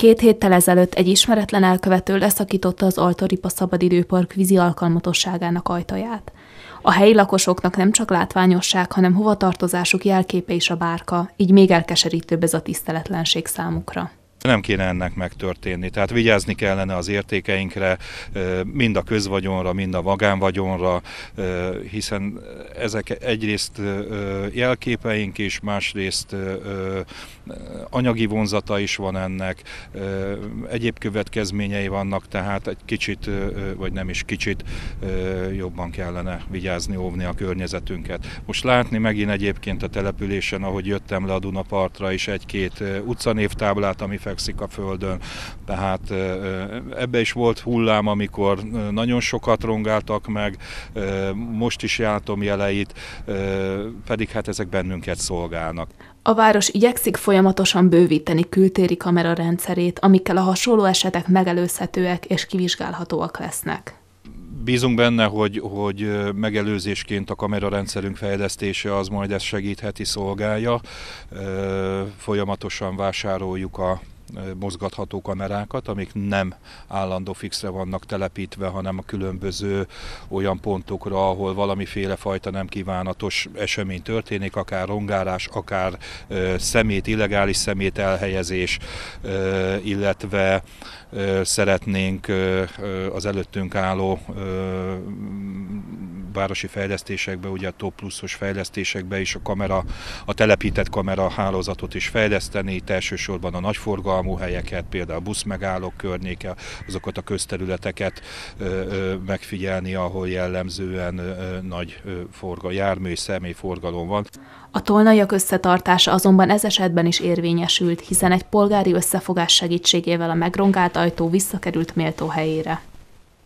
Két héttel ezelőtt egy ismeretlen elkövető leszakította az Altoripa Szabadidőpark vízi alkalmatosságának ajtaját. A helyi lakosoknak nem csak látványosság, hanem hovatartozásuk jelképe is a bárka, így még elkeserítőbb ez a tiszteletlenség számukra nem kéne ennek megtörténni. Tehát vigyázni kellene az értékeinkre, mind a közvagyonra, mind a vagánvagyonra, hiszen ezek egyrészt jelképeink és másrészt anyagi vonzata is van ennek, egyéb következményei vannak, tehát egy kicsit, vagy nem is kicsit jobban kellene vigyázni, óvni a környezetünket. Most látni megint egyébként a településen, ahogy jöttem le a Dunapartra is egy-két utcanévtáblát, ami fel fekszik a földön. Tehát ebbe is volt hullám, amikor nagyon sokat rongáltak meg, most is látom jeleit, pedig hát ezek bennünket szolgálnak. A város igyekszik folyamatosan bővíteni kültéri kamera rendszerét, amikkel a hasonló esetek megelőzhetőek és kivizsgálhatóak lesznek bízunk benne, hogy, hogy megelőzésként a kamerarendszerünk fejlesztése az majd ezt segítheti, szolgálja. Folyamatosan vásároljuk a mozgatható kamerákat, amik nem állandó fixre vannak telepítve, hanem a különböző olyan pontokra, ahol valamiféle fajta nem kívánatos esemény történik, akár rongálás, akár szemét, illegális szemét elhelyezés, illetve szeretnénk az előttünk álló városi fejlesztésekbe, ugye a top pluszos fejlesztésekbe is a kamera, a telepített kamera hálózatot is fejleszteni, itt elsősorban a nagyforgalmú helyeket, például buszmegállók környéke, azokat a közterületeket megfigyelni, ahol jellemzően nagy forga, jármű és személyforgalom van. A tolnaiak összetartása azonban ez esetben is érvényesült, hiszen egy polgári összefogás segítségével a megrongált ajtó visszakerült méltó helyére.